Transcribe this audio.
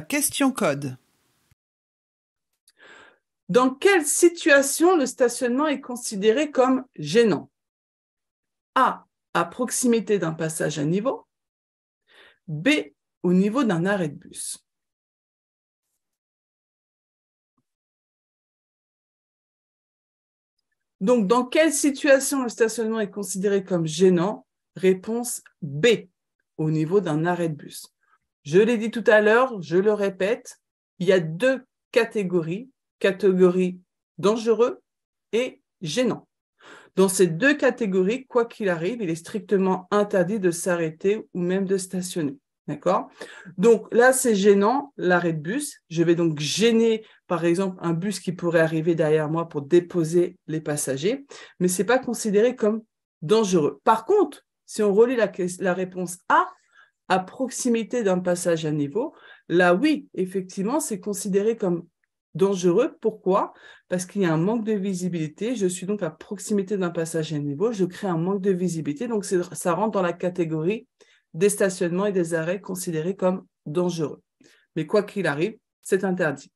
question code. Dans quelle situation le stationnement est considéré comme gênant A. À proximité d'un passage à niveau. B. Au niveau d'un arrêt de bus. Donc, dans quelle situation le stationnement est considéré comme gênant Réponse B, au niveau d'un arrêt de bus. Je l'ai dit tout à l'heure, je le répète, il y a deux catégories, catégorie dangereux et gênant. Dans ces deux catégories, quoi qu'il arrive, il est strictement interdit de s'arrêter ou même de stationner. D'accord Donc là, c'est gênant, l'arrêt de bus. Je vais donc gêner, par exemple, un bus qui pourrait arriver derrière moi pour déposer les passagers, mais ce n'est pas considéré comme dangereux. Par contre, si on relie la réponse A, à proximité d'un passage à niveau, là oui, effectivement, c'est considéré comme dangereux. Pourquoi Parce qu'il y a un manque de visibilité. Je suis donc à proximité d'un passage à niveau. Je crée un manque de visibilité. Donc, ça rentre dans la catégorie des stationnements et des arrêts considérés comme dangereux. Mais quoi qu'il arrive, c'est interdit.